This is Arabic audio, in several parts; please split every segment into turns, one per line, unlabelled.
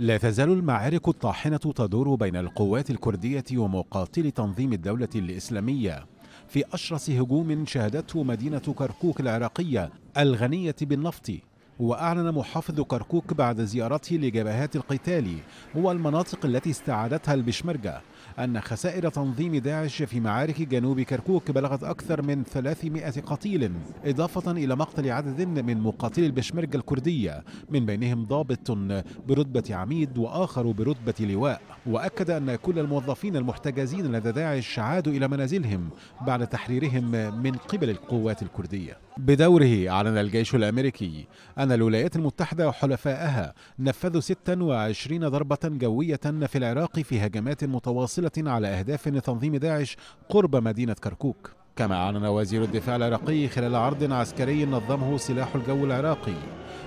لا تزال المعارك الطاحنة تدور بين القوات الكردية ومقاتلي تنظيم الدولة الإسلامية في أشرس هجوم شهدته مدينة كركوك العراقية الغنية بالنفط وأعلن محافظ كركوك بعد زيارته لجبهات القتال والمناطق التي استعادتها البشمرجة أن خسائر تنظيم داعش في معارك جنوب كركوك بلغت أكثر من 300 قتيل إضافة إلى مقتل عدد من مقاتلي البشمركة الكردية من بينهم ضابط برتبة عميد وآخر برتبة لواء وأكد أن كل الموظفين المحتجزين لدى داعش عادوا إلى منازلهم بعد تحريرهم من قبل القوات الكردية بدوره أعلن الجيش الأمريكي أن الولايات المتحدة وحلفائها نفذوا 26 ضربة جوية في العراق في هجمات متواصلة واصلة على أهداف لتنظيم داعش قرب مدينة كركوك كما أعلن وزير الدفاع العراقي خلال عرض عسكري نظمه سلاح الجو العراقي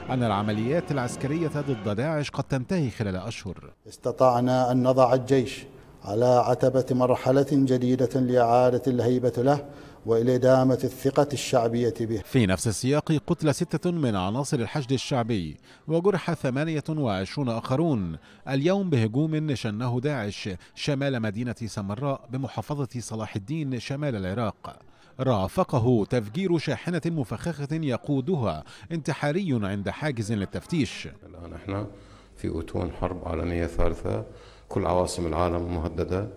أن العمليات العسكرية ضد داعش قد تنتهي خلال أشهر
استطعنا أن نضع الجيش على عتبة مرحلة جديدة لإعادة الهيبة له والإدامة الثقة الشعبية به
في نفس السياق قتل ستة من عناصر الحشد الشعبي وجرح 28 آخرون اليوم بهجوم شنه داعش شمال مدينة سمراء بمحافظة صلاح الدين شمال العراق رافقه تفجير شاحنة مفخخة يقودها انتحاري عند حاجز للتفتيش الآن احنا في أتون حرب عالمية ثالثة كل عواصم العالم مهددة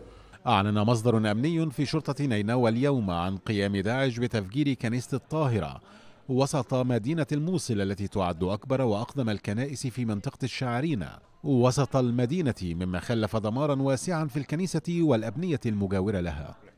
أعلن مصدر أمني في شرطة نينوى اليوم عن قيام داعش بتفجير كنيسة الطاهرة وسط مدينة الموصل التي تعد أكبر وأقدم الكنائس في منطقة الشعرينة وسط المدينة مما خلف دمارا واسعا في الكنيسة والأبنية المجاورة لها